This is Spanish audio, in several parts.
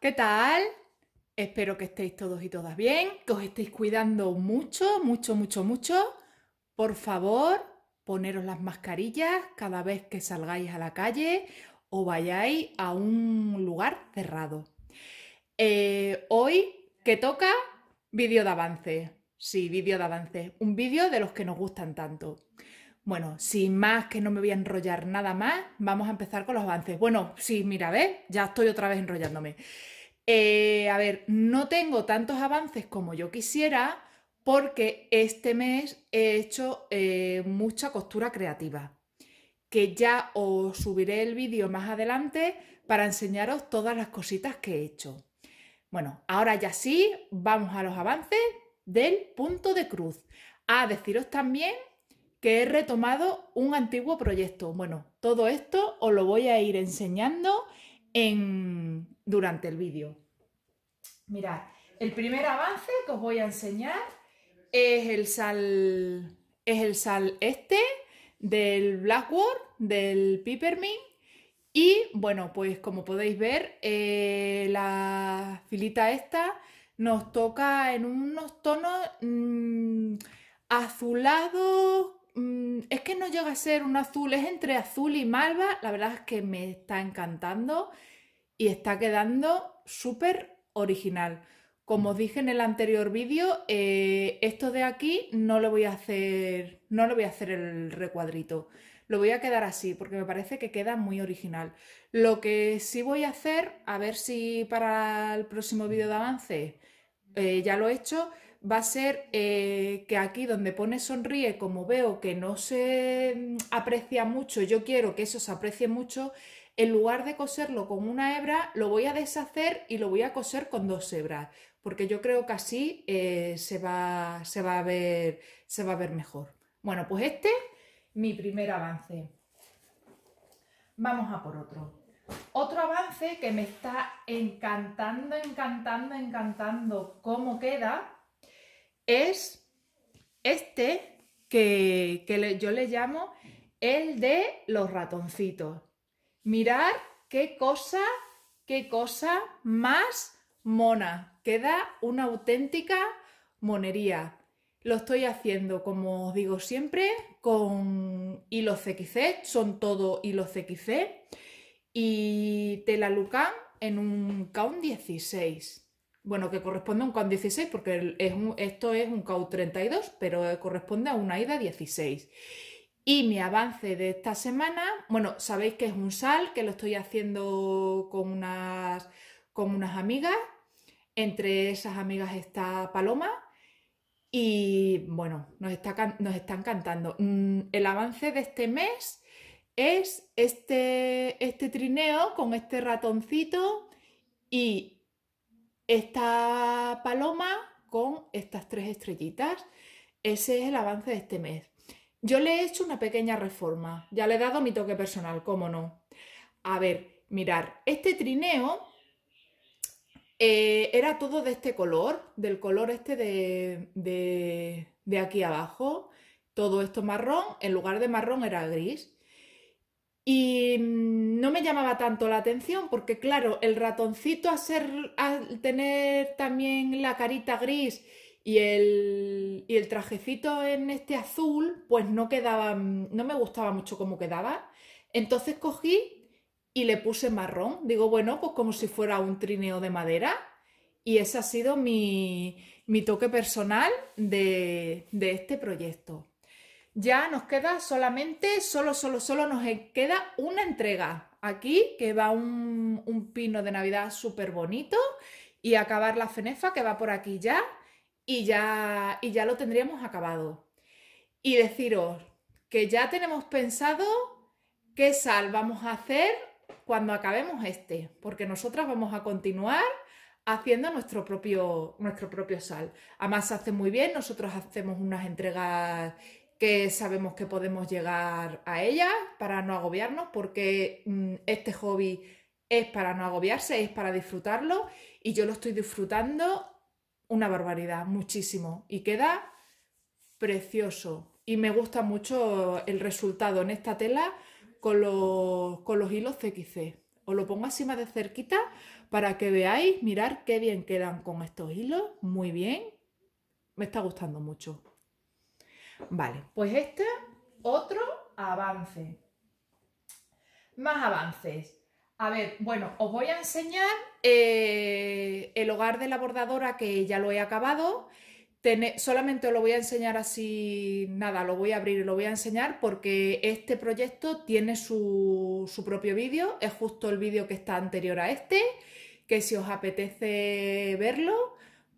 ¿Qué tal? Espero que estéis todos y todas bien, que os estéis cuidando mucho, mucho, mucho, mucho. Por favor, poneros las mascarillas cada vez que salgáis a la calle o vayáis a un lugar cerrado. Eh, hoy, que toca? Vídeo de avance. Sí, vídeo de avance. Un vídeo de los que nos gustan tanto. Bueno, sin más que no me voy a enrollar nada más, vamos a empezar con los avances. Bueno, sí, mira, ¿ves? Ya estoy otra vez enrollándome. Eh, a ver, no tengo tantos avances como yo quisiera porque este mes he hecho eh, mucha costura creativa, que ya os subiré el vídeo más adelante para enseñaros todas las cositas que he hecho. Bueno, ahora ya sí, vamos a los avances del punto de cruz. A deciros también que he retomado un antiguo proyecto. Bueno, todo esto os lo voy a ir enseñando en... durante el vídeo. Mirad, el primer avance que os voy a enseñar es el sal, es el sal este del Blackboard, del Peppermint. Y bueno, pues como podéis ver, eh, la filita esta nos toca en unos tonos mm, azulados, Mm, es que no llega a ser un azul, es entre azul y malva. La verdad es que me está encantando y está quedando súper original. Como os mm. dije en el anterior vídeo, eh, esto de aquí no lo voy a hacer, no lo voy a hacer el recuadrito. Lo voy a quedar así porque me parece que queda muy original. Lo que sí voy a hacer, a ver si para el próximo vídeo de avance eh, ya lo he hecho, va a ser eh, que aquí donde pone sonríe, como veo que no se mm, aprecia mucho, yo quiero que eso se aprecie mucho, en lugar de coserlo con una hebra, lo voy a deshacer y lo voy a coser con dos hebras, porque yo creo que así eh, se, va, a ver, se va a ver mejor. Bueno, pues este, mi primer avance. Vamos a por otro. Otro avance que me está encantando, encantando, encantando cómo queda es este que, yo le llamo el de los ratoncitos. Mirar qué cosa, qué cosa más mona. Queda una auténtica monería. Lo estoy haciendo, como os digo siempre, con hilos CXC, son todo hilos CXC, y Lucan en un count 16 bueno, que corresponde a un CAU 16, porque es esto es un CAU 32, pero eh, corresponde a una ida 16. Y mi avance de esta semana, bueno, sabéis que es un sal, que lo estoy haciendo con unas, con unas amigas. Entre esas amigas está Paloma. Y bueno, nos, está, nos están cantando. Mm, el avance de este mes es este, este trineo con este ratoncito y esta paloma con estas tres estrellitas. Ese es el avance de este mes. Yo le he hecho una pequeña reforma, ya le he dado mi toque personal, cómo no. A ver, mirar, este trineo eh, era todo de este color, del color este de, de aquí abajo, todo esto marrón, en lugar de marrón era gris. Y mm, no me llamaba tanto la atención porque, claro, el ratoncito al, ser, tener también la carita gris y el, y el, trajecito en este azul, pues no quedaba, no me gustaba mucho cómo quedaba. Entonces cogí y le puse marrón. Digo, bueno, pues como si fuera un trineo de madera. Y ese ha sido mi, mi toque personal de, de este proyecto ya nos queda solamente, solo, solo, solo nos queda una entrega. Aquí que va un, pino de Navidad súper bonito y acabar la fenefa que va por aquí ya y ya, y ya lo tendríamos acabado. Y deciros que ya tenemos pensado qué sal vamos a hacer cuando acabemos este, porque nosotras vamos a continuar haciendo nuestro propio, nuestro propio sal. Además se hace muy bien, nosotros hacemos unas entregas que sabemos que podemos llegar a ella para no agobiarnos, porque mm, este hobby es para no agobiarse, es para disfrutarlo y yo lo estoy disfrutando una barbaridad, muchísimo y queda precioso y me gusta mucho el resultado en esta tela con los, hilos CXC. Os lo pongo así más de cerquita para que veáis, mirar qué bien quedan con estos hilos, muy bien, me está gustando mucho. Vale, pues este otro avance. Más avances. A ver, bueno, os voy a enseñar eh, el hogar de la bordadora que ya lo he acabado. solamente os lo voy a enseñar así, nada, lo voy a abrir y lo voy a enseñar porque este proyecto tiene su, su propio vídeo, es justo el vídeo que está anterior a este, que si os apetece verlo,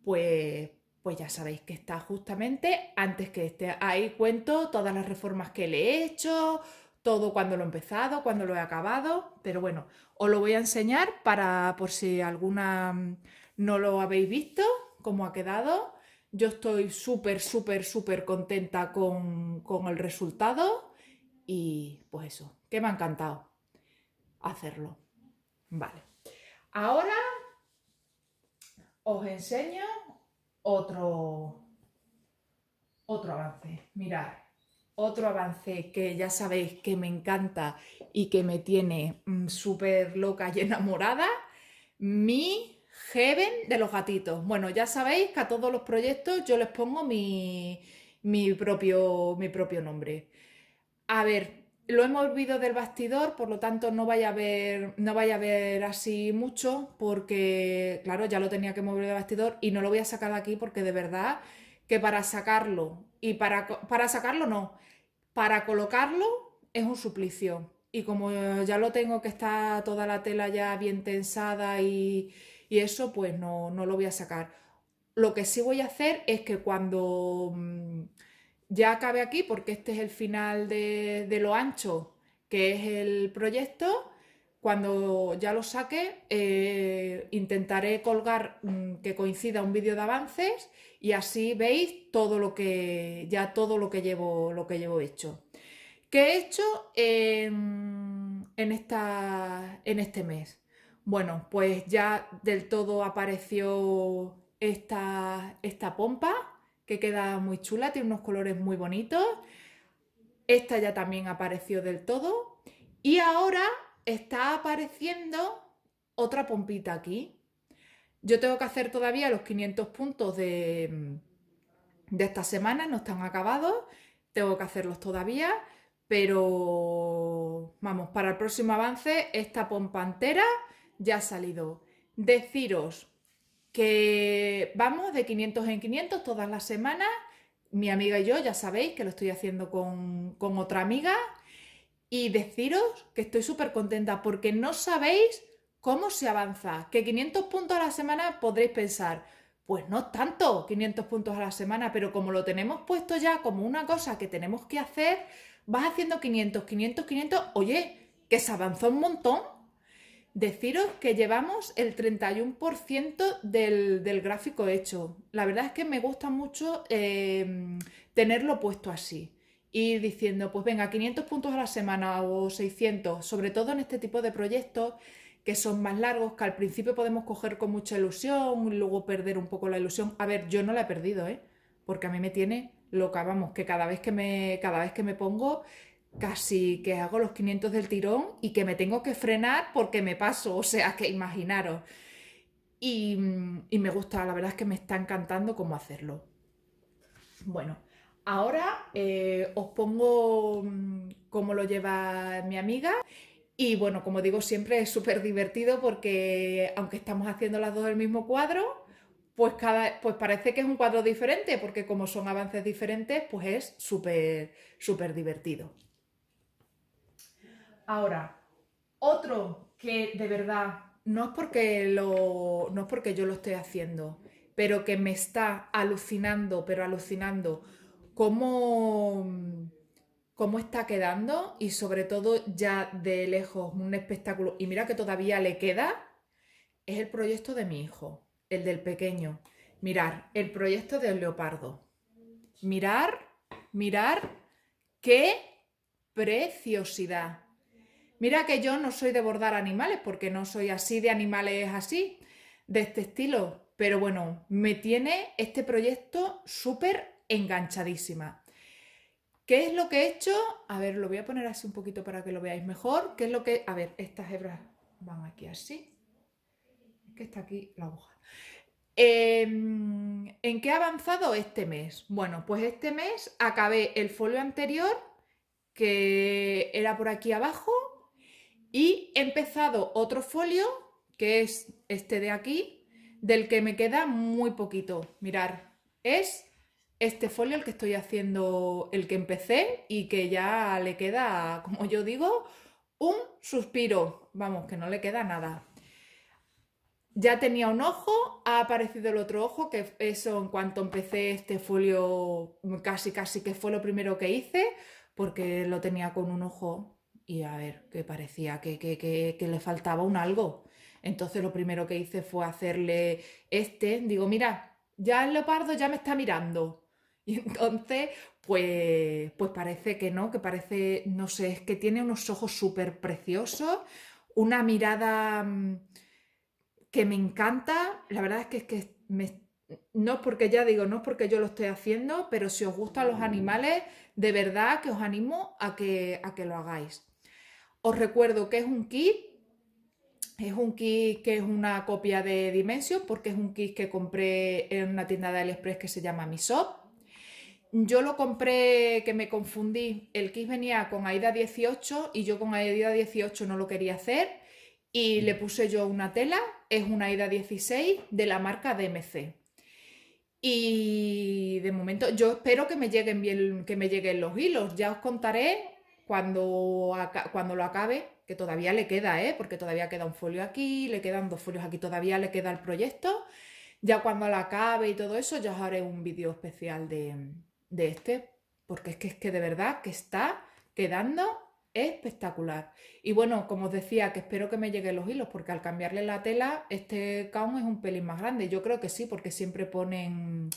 pues, pues ya sabéis que está justamente antes que este. Ahí cuento todas las reformas que le he hecho, todo cuando lo he empezado, cuando lo he acabado, pero bueno, os lo voy a enseñar para por si alguna mm, no lo habéis visto, cómo ha quedado. Yo estoy súper, súper, súper contenta con, con el resultado y pues eso, que me ha encantado hacerlo. Vale. Ahora os enseño otro, otro avance. Mirad, otro avance que ya sabéis que me encanta y que me tiene mm, súper loca y enamorada, mi Heaven de los gatitos. Bueno, ya sabéis que a todos los proyectos yo les pongo mi, mi, propio, mi propio nombre. A ver, lo he movido del bastidor, por lo tanto no vaya a ver, no vaya a ver así mucho, porque claro, ya lo tenía que mover del bastidor y no lo voy a sacar de aquí porque de verdad que para sacarlo y para, para sacarlo no, para colocarlo es un suplicio. Y como ya lo tengo que está toda la tela ya bien tensada y, y eso, pues no, no, lo voy a sacar. Lo que sí voy a hacer es que cuando mm, ya acabe aquí porque este es el final de, lo ancho que es el proyecto. Cuando ya lo saque, eh, intentaré colgar mm, que coincida un vídeo de avances y así veis todo lo que ya todo lo que llevo lo que llevo hecho. ¿Qué he hecho en, en, esta, en este mes? Bueno, pues ya del todo apareció esta, esta pompa que queda muy chula, tiene unos colores muy bonitos. Esta ya también apareció del todo. Y ahora está apareciendo otra pompita aquí. Yo tengo que hacer todavía los 500 puntos de, esta semana, no están acabados, tengo que hacerlos todavía, pero vamos, para el próximo avance esta pompantera ya ha salido. Deciros que vamos de 500 en 500 todas las semanas. Mi amiga y yo, ya sabéis que lo estoy haciendo con, otra amiga. Y deciros que estoy súper contenta porque no sabéis cómo se avanza. Que 500 puntos a la semana podréis pensar, pues no tanto, 500 puntos a la semana, pero como lo tenemos puesto ya como una cosa que tenemos que hacer, vas haciendo 500, 500, 500. Oye, que se avanzó un montón Deciros que llevamos el 31% del, gráfico hecho. La verdad es que me gusta mucho em, tenerlo puesto así. y diciendo, pues venga, 500 puntos a la semana o 600, sobre todo en este tipo de proyectos que son más largos, que al principio podemos coger con mucha ilusión, y luego perder un poco la ilusión. A ver, yo no la he perdido, ¿eh? Porque a mí me tiene loca, vamos, que cada vez que me, cada vez que me pongo casi que hago los 500 del tirón y que me tengo que frenar porque me paso, o sea que imaginaros. Y, me gusta, la verdad es que me está encantando cómo hacerlo. Bueno, ahora eh, os pongo mm, cómo lo lleva mi amiga y bueno, como digo siempre, es súper divertido porque aunque estamos haciendo las dos el mismo cuadro, pues, pues parece que es un cuadro diferente, porque como son avances diferentes, pues es súper, súper divertido. Ahora, otro que de verdad, no es porque, no es porque yo lo estoy haciendo, pero que me está alucinando, pero alucinando, cómo, cómo está quedando y sobre todo ya de lejos un espectáculo, y mira que todavía le queda, es el proyecto de mi hijo, el del pequeño. Mirar, el proyecto del leopardo. Mirar, mirar, qué preciosidad. Mira que yo no soy de bordar animales, porque no soy así de animales así, de este estilo. Pero bueno, me tiene este proyecto súper enganchadísima. ¿Qué es lo que he hecho? A ver, lo voy a poner así un poquito para que lo veáis mejor. ¿Qué es lo que...? A ver, estas hebras van aquí así. Que está aquí la aguja. Em, ¿En qué ha avanzado este mes? Bueno, pues este mes acabé el folio anterior, que era por aquí abajo, y he empezado otro folio, que es este de aquí, del que me queda muy poquito. Mirar, es este folio el que estoy haciendo, el que empecé y que ya le queda, como yo digo, un suspiro. Vamos, que no le queda nada. Ya tenía un ojo, ha aparecido el otro ojo, que eso en cuanto empecé este folio, casi casi que fue lo primero que hice, porque lo tenía con un ojo y a ver, que parecía que, le faltaba un algo. Entonces lo primero que hice fue hacerle este, digo, mira, ya el leopardo ya me está mirando. Y entonces, pues, pues parece que no, que parece, no sé, es que tiene unos ojos súper preciosos, una mirada mm, que me encanta. La verdad es que, es que no es porque ya digo, no es porque yo lo estoy haciendo, pero si os gustan los mm. animales, de verdad que os animo a que, a que lo hagáis. Os recuerdo que es un kit, es un kit que es una copia de Dimension porque es un kit que compré en una tienda de AliExpress que se llama Mi Yo lo compré que me confundí, el kit venía con AIDA 18 y yo con AIDA 18 no lo quería hacer y le puse yo una tela, es una AIDA 16 de la marca DMC. Y de momento yo espero que me lleguen bien, que me lleguen los hilos. Ya os contaré cuando, cuando lo acabe, que todavía le queda, ¿eh? porque todavía queda un folio aquí, le quedan dos folios aquí, todavía le queda el proyecto. Ya cuando lo acabe y todo eso, ya os haré un vídeo especial de, este, porque es que, es que de verdad que está quedando espectacular. Y bueno, como os decía, que espero que me lleguen los hilos, porque al cambiarle la tela, este caón es un pelín más grande. Yo creo que sí, porque siempre ponen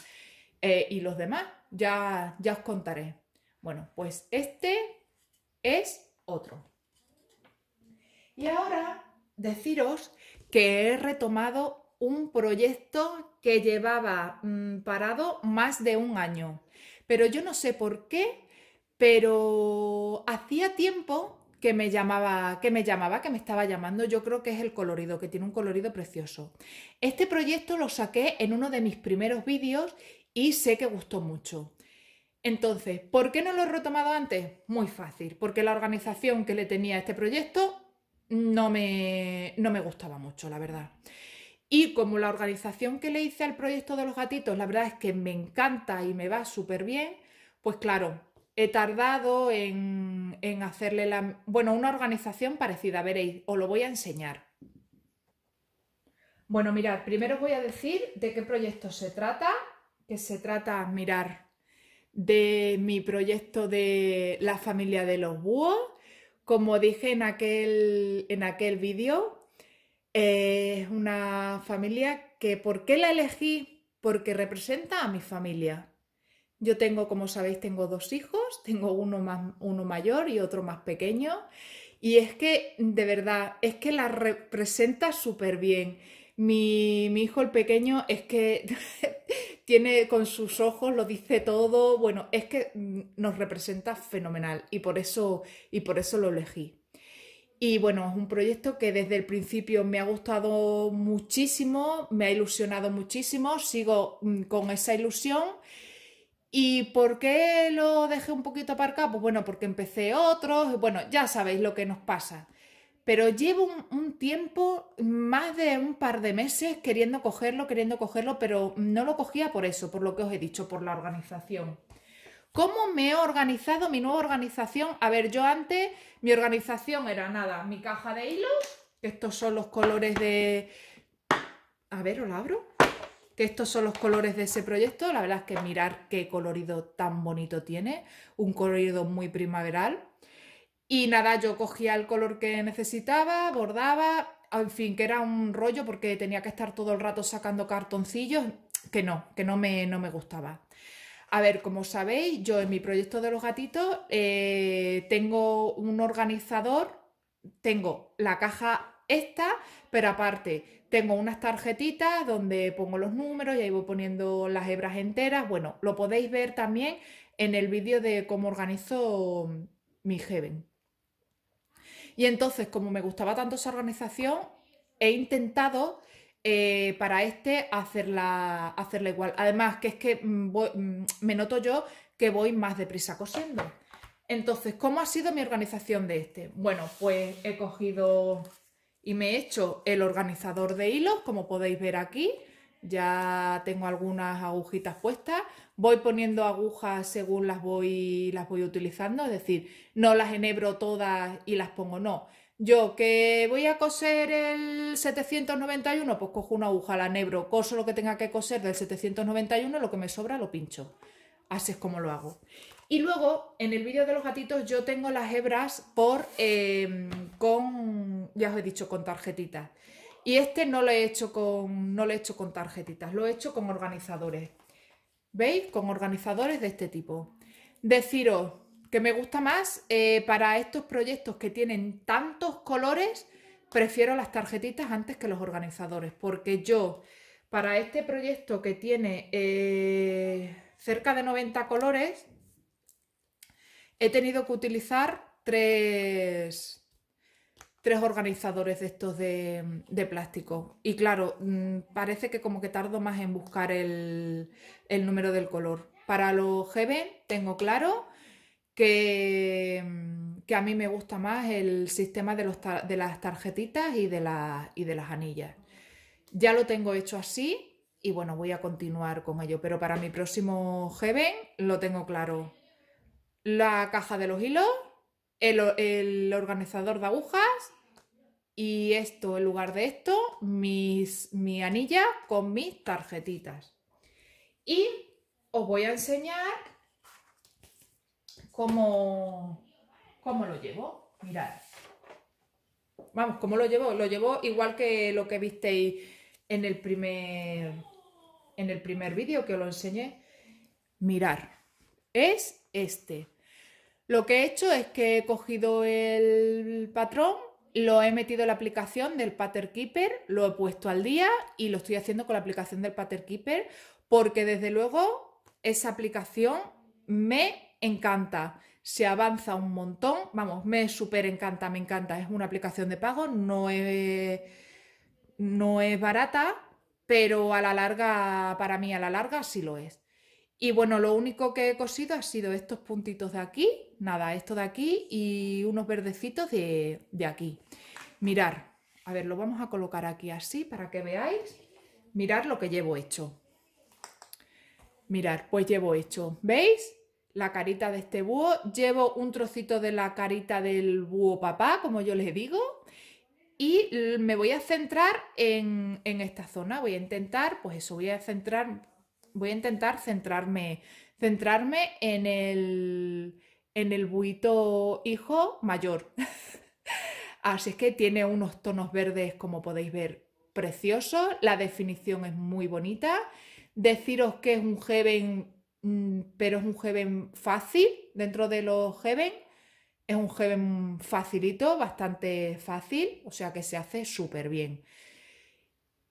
eh, hilos demás Ya, ya os contaré. Bueno, pues este es otro. Y ahora deciros que he retomado un proyecto que llevaba mm, parado más de un año, pero yo no sé por qué, pero hacía tiempo que me llamaba, que me llamaba, que me estaba llamando, yo creo que es el colorido, que tiene un colorido precioso. Este proyecto lo saqué en uno de mis primeros vídeos y sé que gustó mucho. Entonces, ¿por qué no lo he retomado antes? Muy fácil, porque la organización que le tenía a este proyecto no me, no me gustaba mucho, la verdad. Y como la organización que le hice al proyecto de los gatitos, la verdad es que me encanta y me va súper bien, pues claro, he tardado en, en, hacerle la... Bueno, una organización parecida, veréis, os lo voy a enseñar. Bueno, mirad, primero os voy a decir de qué proyecto se trata, que se trata, mirar, de mi proyecto de la familia de los búhos. Como dije en aquel, en aquel vídeo, eh, es una familia que ¿por qué la elegí? Porque representa a mi familia. Yo tengo, como sabéis, tengo dos hijos, tengo uno, más, uno mayor y otro más pequeño. Y es que, de verdad, es que la representa súper bien. Mi, hijo el pequeño es que tiene con sus ojos, lo dice todo, bueno, es que mm, nos representa fenomenal y por eso, y por eso lo elegí. Y bueno, es un proyecto que desde el principio me ha gustado muchísimo, me ha ilusionado muchísimo, sigo mm, con esa ilusión. ¿Y por qué lo dejé un poquito aparcado? Pues bueno, porque empecé otros, bueno, ya sabéis lo que nos pasa pero llevo un, tiempo, más de un par de meses, queriendo cogerlo, queriendo cogerlo, pero no lo cogía por eso, por lo que os he dicho, por la organización. ¿Cómo me he organizado mi nueva organización? A ver, yo antes mi organización era nada, mi caja de hilos, que estos son los colores de... A ver, os la abro. Que estos son los colores de ese proyecto. La verdad es que mirar qué colorido tan bonito tiene, un colorido muy primaveral y nada, yo cogía el color que necesitaba, bordaba, en fin, que era un rollo porque tenía que estar todo el rato sacando cartoncillos, que no, que no me, no me gustaba. A ver, como sabéis, yo en mi proyecto de los gatitos eh, tengo un organizador, tengo la caja esta, pero aparte tengo unas tarjetitas donde pongo los números y ahí voy poniendo las hebras enteras. Bueno, lo podéis ver también en el vídeo de cómo organizo mi Heaven. Y entonces, como me gustaba tanto esa organización, he intentado eh, para este hacerla, hacerla igual. Además, que es que mm, mm, me noto yo que voy más deprisa cosiendo. Entonces, ¿cómo ha sido mi organización de este? Bueno, pues he cogido y me he hecho el organizador de hilos, como podéis ver aquí ya tengo algunas agujitas puestas, voy poniendo agujas según las voy, las voy utilizando, es decir, no las enebro todas y las pongo, no. Yo que voy a coser el 791, pues cojo una aguja, la enhebro, coso lo que tenga que coser del 791, lo que me sobra lo pincho. Así es como lo hago. Y luego, en el vídeo de los gatitos, yo tengo las hebras por, em, con, ya os he dicho, con tarjetitas. Y este no lo he hecho con, no lo he hecho con tarjetitas, lo he hecho con organizadores. ¿Veis? Con organizadores de este tipo. Deciros que me gusta más eh, para estos proyectos que tienen tantos colores, prefiero las tarjetitas antes que los organizadores, porque yo para este proyecto que tiene eh, cerca de 90 colores, he tenido que utilizar tres, tres organizadores de estos de, plástico. Y claro, mm, parece que como que tardo más en buscar el, número del color. Para los heaven tengo claro que, mm, que, a mí me gusta más el sistema de, las tarjetitas y de, y de las anillas. Ya lo tengo hecho así y bueno, voy a continuar con ello. Pero para mi próximo heaven lo tengo claro. La caja de los hilos, el, organizador de agujas y esto, en lugar de esto, mis, mi anilla con mis tarjetitas. Y os voy a enseñar cómo, cómo lo llevo. Mirad. Vamos, ¿cómo lo llevo? Lo llevo igual que lo que visteis en el primer, en el primer vídeo que os lo enseñé. Mirar. Es este. Lo que he hecho es que he cogido el patrón, lo he metido en la aplicación del Pattern Keeper, lo he puesto al día y lo estoy haciendo con la aplicación del Pattern Keeper porque desde luego esa aplicación me encanta. Se avanza un montón, vamos, me súper encanta, me encanta. Es una aplicación de pago, no es, no es barata, pero a la larga, para mí a la larga sí lo es. Y bueno, lo único que he cosido ha sido estos puntitos de aquí, nada, esto de aquí y unos verdecitos de, aquí. Mirar, a ver, lo vamos a colocar aquí así para que veáis. Mirar lo que llevo hecho. Mirar, pues llevo hecho, ¿veis? La carita de este búho, llevo un trocito de la carita del búho papá, como yo les digo, y me voy a centrar en, en esta zona, voy a intentar, pues eso, voy a centrar voy a intentar centrarme, centrarme en el, en el buito hijo mayor. Así es que tiene unos tonos verdes, como podéis ver, preciosos. La definición es muy bonita. Deciros que es un Heaven, mm, pero es un Heaven fácil dentro de los Heaven. Es un Heaven facilito, bastante fácil, o sea que se hace súper bien.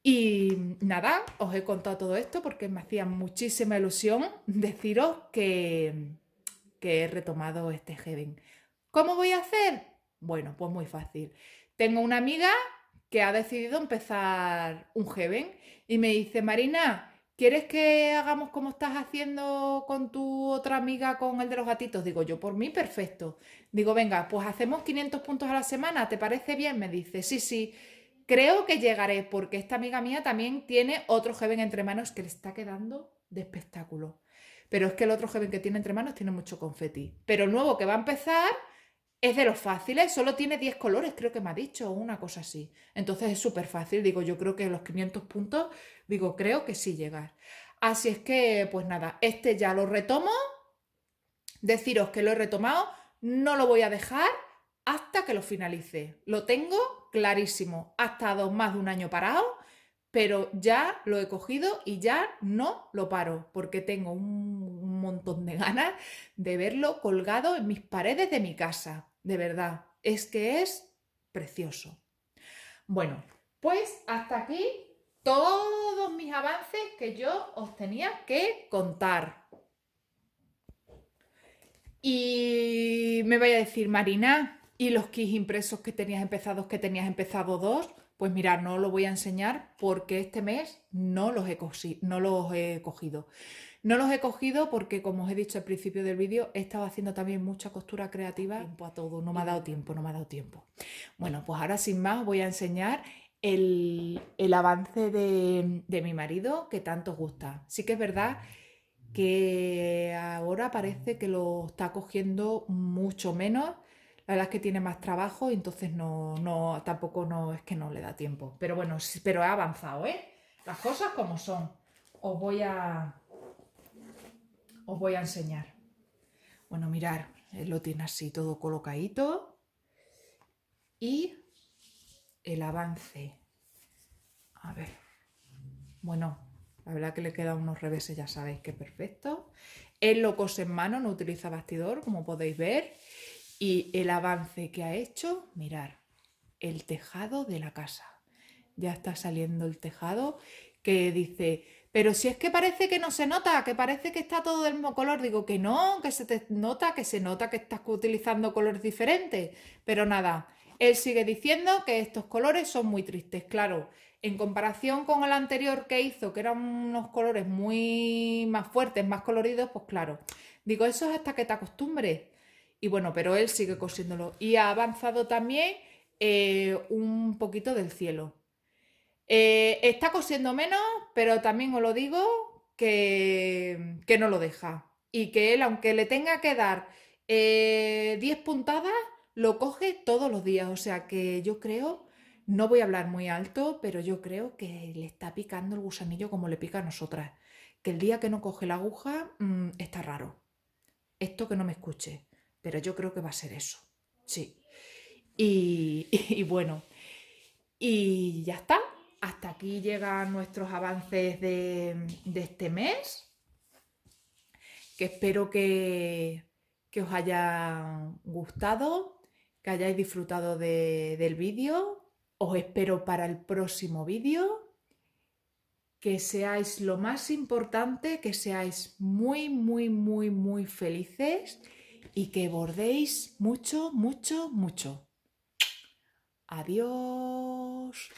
Y nada, os he contado todo esto porque me hacía muchísima ilusión deciros que, he retomado este Heaven. ¿Cómo voy a hacer? Bueno, pues muy fácil. Tengo una amiga que ha decidido empezar un Heaven y me dice, Marina, ¿quieres que hagamos como estás haciendo con tu otra amiga con el de los gatitos? Digo, yo por mí, perfecto. Digo, venga, pues hacemos 500 puntos a la semana, ¿te parece bien? Me dice, sí, sí creo que llegaré porque esta amiga mía también tiene otro joven entre manos que le está quedando de espectáculo. Pero es que el otro joven que tiene entre manos tiene mucho confeti. Pero el nuevo que va a empezar es de los fáciles, solo tiene 10 colores, creo que me ha dicho, o una cosa así. Entonces es súper fácil, digo, yo creo que los 500 puntos, digo, creo que sí llegar. Así es que, pues nada, este ya lo retomo. Deciros que lo he retomado, no lo voy a dejar hasta que lo finalice. Lo tengo clarísimo. Ha estado más de un año parado, pero ya lo he cogido y ya no lo paro, porque tengo un montón de ganas de verlo colgado en mis paredes de mi casa. De verdad, es que es precioso. Bueno, pues hasta aquí todos mis avances que yo os tenía que contar. Y me vaya a decir, Marina, y los kits impresos que tenías empezados, que tenías empezado dos, pues mira, no lo voy a enseñar porque este mes no los he, no los he cogido. No los he cogido porque, como os he dicho al principio del vídeo, he estado haciendo también mucha costura creativa. Tiempo a todo, no me ha dado tiempo, no me ha dado tiempo. Bueno, pues ahora sin más voy a enseñar el, avance de, de mi marido que tanto gusta. Sí que es verdad que ahora parece que lo está cogiendo mucho menos la verdad es que tiene más trabajo y entonces no, no, tampoco no es que no le da tiempo. Pero bueno, pero ha avanzado, ¿eh? Las cosas como son. Os voy a. Os voy a enseñar. Bueno, mirar, él eh, lo tiene así todo colocadito. Y el avance. A ver. Bueno, la verdad que le quedan unos reveses, ya sabéis que perfecto. Él lo cose en mano, no utiliza bastidor, como podéis ver y el avance que ha hecho, mirar, el tejado de la casa. Ya está saliendo el tejado que dice, pero si es que parece que no se nota, que parece que está todo del mismo color, digo que no, que se te nota, que se nota que estás utilizando colores diferentes, pero nada, él sigue diciendo que estos colores son muy tristes, claro, en comparación con el anterior que hizo, que eran unos colores muy más fuertes, más coloridos, pues claro, digo, eso es hasta que te acostumbres, y bueno, pero él sigue cosiéndolo. Y ha avanzado también eh, un poquito del cielo. Eh, está cosiendo menos, pero también os lo digo que, no lo deja. Y que él, aunque le tenga que dar 10 eh, puntadas, lo coge todos los días. O sea que yo creo, no voy a hablar muy alto, pero yo creo que le está picando el gusanillo como le pica a nosotras. Que el día que no coge la aguja mm, está raro. Esto que no me escuche pero yo creo que va a ser eso, sí. Y, bueno, y ya está. Hasta aquí llegan nuestros avances de, este mes, que espero que, os haya gustado, que hayáis disfrutado del vídeo. Os espero para el próximo vídeo que seáis lo más importante, que seáis muy, muy, muy, muy felices y que bordéis mucho, mucho, mucho. Adiós.